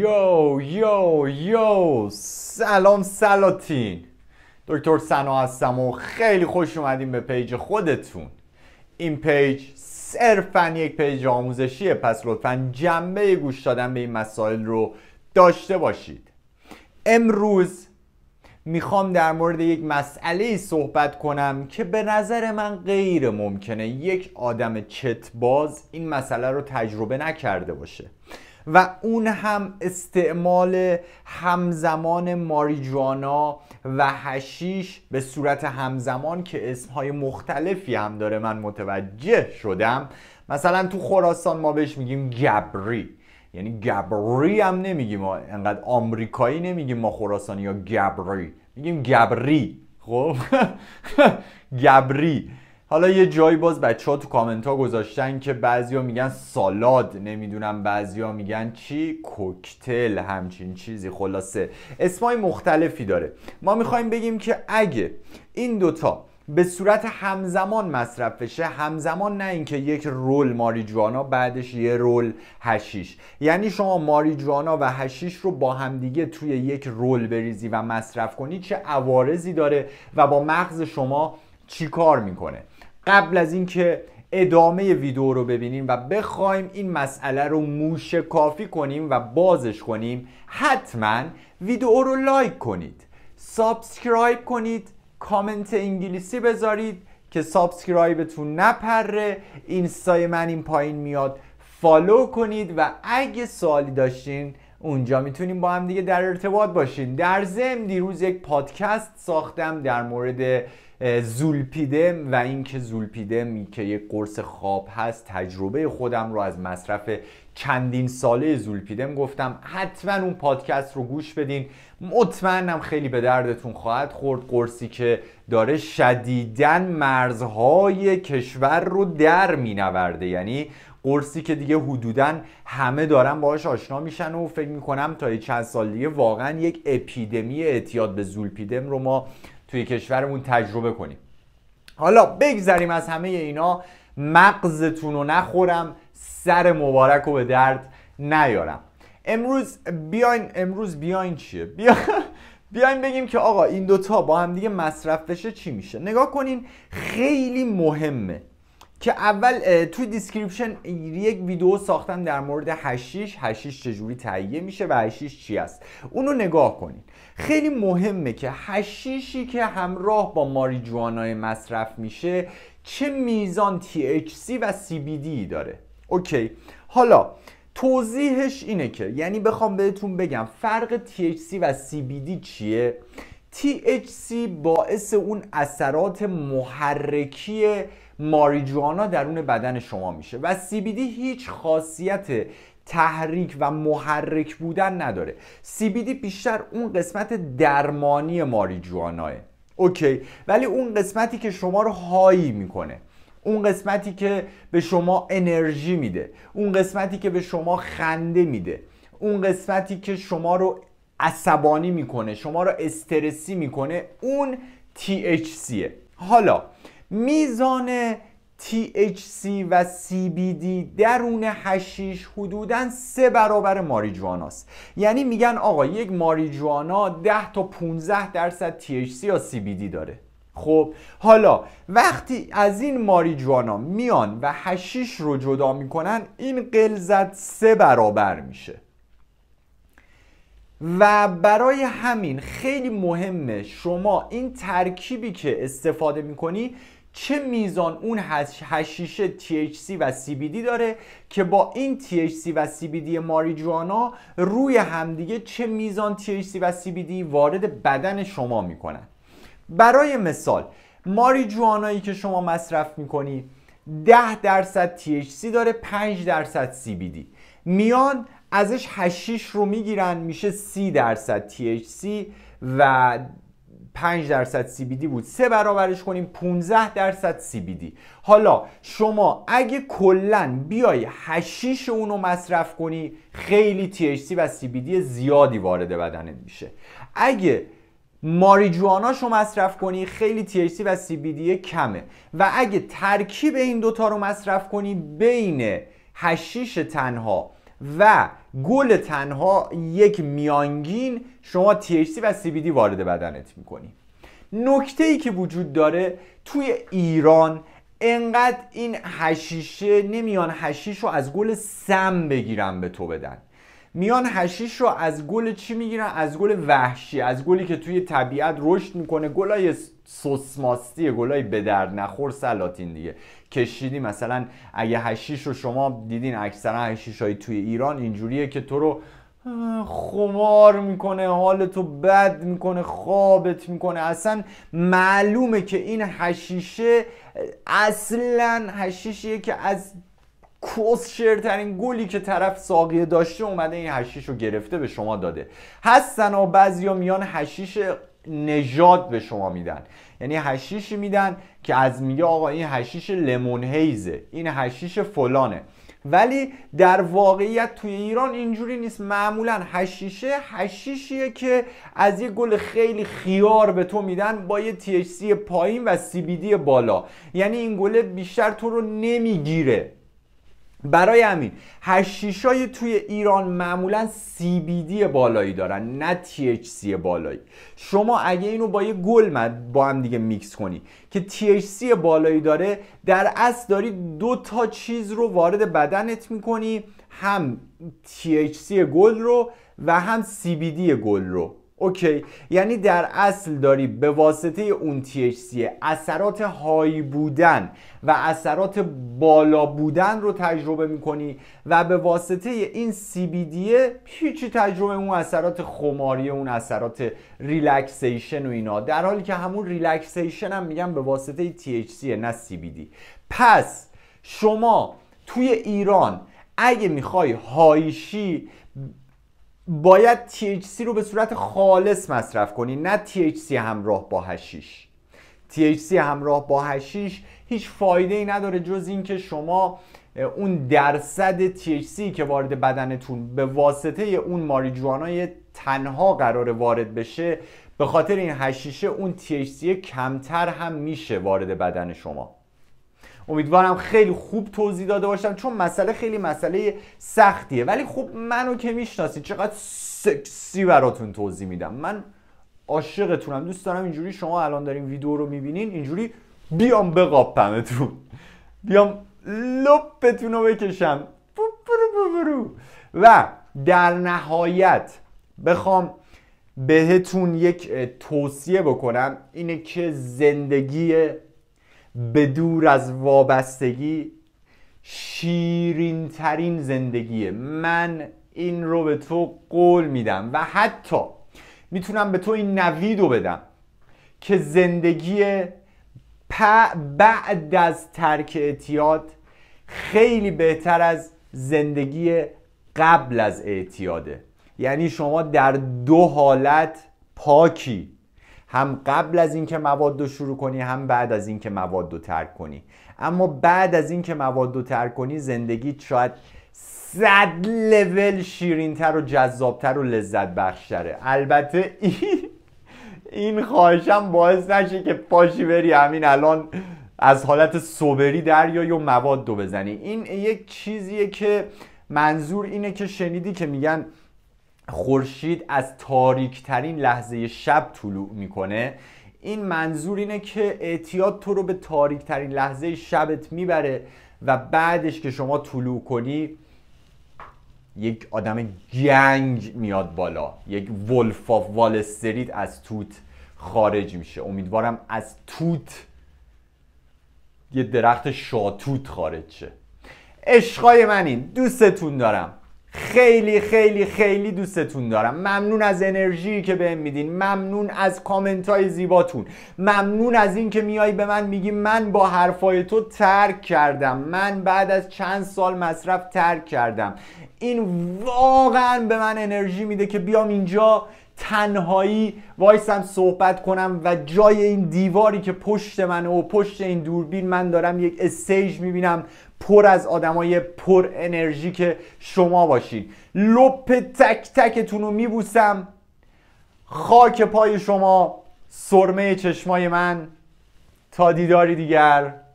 یو یو یو سلام سلاتین دکتر سنا هستم و خیلی خوش اومدیم به پیج خودتون این پیج صرفا یک پیج آموزشیه پس لطفا جنبه گوش دادن به این مسائل رو داشته باشید امروز میخوام در مورد یک مسئله صحبت کنم که به نظر من غیر ممکنه یک آدم چتباز این مسئله رو تجربه نکرده باشه و اون هم استعمال همزمان ماریجوانا و هشیش به صورت همزمان که اسمهای مختلفی هم داره من متوجه شدم مثلا تو خراسان ما بهش میگیم گبری یعنی گبری هم نمیگیم ما انقدر آمریکایی نمیگیم ما خراسانی یا گبری میگیم گبری خب گبری حالا یه جایی باز بچه ها تو کامنت ها گذاشتن که بعضیا میگن سالاد نمیدونم بعضیا میگن چی کوکتل همچین چیزی خلاصه اسمای مختلفی داره ما میخوایم بگیم که اگه این دوتا به صورت همزمان مصرف بشه همزمان نه اینکه یک رول ماریجوانا بعدش یه رول هشیش یعنی شما ماریجوانا و هشیش رو با همدیگه توی یک رول بریزی و مصرف کنی چه عوارضی داره و با مغز شما چی کار میکنه قبل از اینکه ادامه ویدیو رو ببینیم و بخوایم این مسئله رو موش کافی کنیم و بازش کنیم حتما ویدیو رو لایک کنید سابسکرایب کنید کامنت انگلیسی بذارید که سابسکرایبتون نپره اینستای من این پایین میاد فالو کنید و اگه سوالی داشتین اونجا میتونیم با هم دیگه در ارتباط باشین در زم دیروز یک پادکست ساختم در مورد زولپیدم و اینکه زولپیدم که یک قرص خواب هست تجربه خودم رو از مصرف چندین ساله زولپیدم گفتم حتما اون پادکست رو گوش بدین مطمئنم خیلی به دردتون خواهد خورد قرصی که داره شدیدن مرزهای کشور رو در مینورده یعنی قرصی که دیگه حدودا همه دارن باهاش آشنا میشن و فکر میکنم تا چند سال دیگه واقعا یک اپیدمی اعتیاد به زولپیدم رو ما توی کشورمون تجربه کنیم حالا بگذریم از همه اینا مغزتون رو نخورم سر مبارک رو به درد نیارم امروز بیاین امروز بیاین چیه بیاین بگیم که آقا این دوتا با هم دیگه مصرف بشه چی میشه نگاه کنین خیلی مهمه که اول توی دیسکریپشن یک ویدیو ساختم در مورد هشیش هشیش چجوری تهیه میشه و هشیش چی است اونو نگاه کنید. خیلی مهمه که هشیشی که همراه با ماریجوانای مصرف میشه چه میزان THC و CBD داره اوکی حالا توضیحش اینه که یعنی بخوام بهتون بگم فرق THC و CBD چیه THC باعث اون اثرات محرکی ماریجوانا درون بدن شما میشه و CBD هیچ خاصیت تحریک و محرک بودن نداره CBD بیشتر اون قسمت درمانی ماریجواناه اوکی ولی اون قسمتی که شما رو هایی میکنه اون قسمتی که به شما انرژی میده اون قسمتی که به شما خنده میده اون قسمتی که شما رو عصبانی میکنه شما رو استرسی میکنه اون THC حالا میزان THC و CBD درون هشیش حدودا سه برابر ماریجواناست یعنی میگن آقا یک ماریجوانا 10 تا 15 درصد THC یا CBD داره خب حالا وقتی از این ماریجوانا میان و هشیش رو جدا میکنن این قلزت سه برابر میشه و برای همین خیلی مهمه شما این ترکیبی که استفاده میکنی چه میزان اون هشیشه THC و CBD داره که با این THC و CBD ماریجوانا روی همدیگه چه میزان THC و CBD وارد بدن شما میکنن برای مثال ماریجوانایی که شما مصرف میکنی 10 درصد THC داره 5 درصد CBD میان ازش هشیش رو میگیرن میشه سی درصد THC و 5 درصد CBD بود سه برابرش کنیم 15 درصد CBD حالا شما اگه کلا بیای هشیش اونو مصرف کنی خیلی THC و CBD زیادی وارد بدنت میشه اگه رو مصرف کنی خیلی THC و CBD کمه و اگه ترکیب این دوتا رو مصرف کنی بین هشیش تنها و گل تنها یک میانگین شما THC و CBD وارد بدنت میکنی نکته ای که وجود داره توی ایران انقدر این هشیشه نمیان هشیش رو از گل سم بگیرن به تو بدن میان هشیش رو از گل چی میگیرن از گل وحشی از گلی که توی طبیعت رشد میکنه گلای سوسماستی گلای به نخور سلاتین دیگه کشیدی مثلا اگه هشیش رو شما دیدین اکثرا هشیش های توی ایران اینجوریه که تو رو خمار میکنه حال تو بد میکنه خوابت میکنه اصلا معلومه که این هشیشه اصلا هشیشیه که از ترین گلی که طرف ساقیه داشته اومده این هشیش رو گرفته به شما داده هستن و ها میان هشیش نجات به شما میدن یعنی هشیشی میدن که از میگه آقا این هشیش لیمون هیزه این هشیش فلانه ولی در واقعیت توی ایران اینجوری نیست معمولا هشیشه هشیشیه که از یه گل خیلی خیار به تو میدن با یه THC پایین و CBD بالا یعنی این گله بیشتر تو رو نمیگیره برای همین هشیش توی ایران معمولا CBD بالایی دارن نه THC بالایی شما اگه اینو با یه گل با هم دیگه میکس کنی که THC بالایی داره در اصل داری دو تا چیز رو وارد بدنت میکنی هم THC گل رو و هم CBD گل رو اوکی یعنی در اصل داری به واسطه اون THC اثرات هایی بودن و اثرات بالا بودن رو تجربه میکنی و به واسطه این CBD هیچی تجربه اون اثرات خماری اون اثرات ریلکسیشن و اینا در حالی که همون ریلکسیشن هم میگم به واسطه THC نه CBD پس شما توی ایران اگه میخوای هایشی باید THC رو به صورت خالص مصرف کنی نه THC همراه با هشیش THC همراه با هشیش هیچ فایده ای نداره جز اینکه شما اون درصد THC که وارد بدنتون به واسطه اون ماریجوانای تنها قرار وارد بشه به خاطر این هشیشه اون THC کمتر هم میشه وارد بدن شما امیدوارم خیلی خوب توضیح داده باشم چون مسئله خیلی مسئله سختیه ولی خب منو که میشناسید چقدر سکسی براتون توضیح میدم من عاشقتونم دوست دارم اینجوری شما الان دارین ویدیو رو میبینین اینجوری بیام بقاپمتون بیام لپتون رو بکشم و در نهایت بخوام بهتون یک توصیه بکنم اینه که زندگی به دور از وابستگی شیرین ترین زندگیه من این رو به تو قول میدم و حتی میتونم به تو این نویدو بدم که زندگی بعد از ترک اعتیاد خیلی بهتر از زندگی قبل از اعتیاده یعنی شما در دو حالت پاکی هم قبل از اینکه مواد رو شروع کنی هم بعد از اینکه مواد رو ترک کنی اما بعد از اینکه مواد رو ترک کنی زندگی شاید صد لول شیرینتر و تر و لذت بخشتره البته این خواهشم باعث نشه که پاشی بری همین الان از حالت سوبری دریایی و مواد دو بزنی این یک چیزیه که منظور اینه که شنیدی که میگن خورشید از تاریک ترین لحظه شب طلوع میکنه این منظور اینه که اعتیاد تو رو به تاریک ترین لحظه شبت میبره و بعدش که شما طلوع کنی یک آدم گنگ میاد بالا یک ولف آف از توت خارج میشه امیدوارم از توت یه درخت شاتوت خارج شه عشقای من این دوستتون دارم خیلی خیلی خیلی دوستتون دارم ممنون از انرژی که بهم میدین ممنون از کامنت های زیباتون ممنون از اینکه میایی به من میگی من با حرفای تو ترک کردم من بعد از چند سال مصرف ترک کردم این واقعا به من انرژی میده که بیام اینجا تنهایی وایسم صحبت کنم و جای این دیواری که پشت منه و پشت این دوربین من دارم یک استیج میبینم پر از آدمای پر انرژی که شما باشید لپ تک تکتون رو میبوسم خاک پای شما سرمه چشمای من تا دیداری دیگر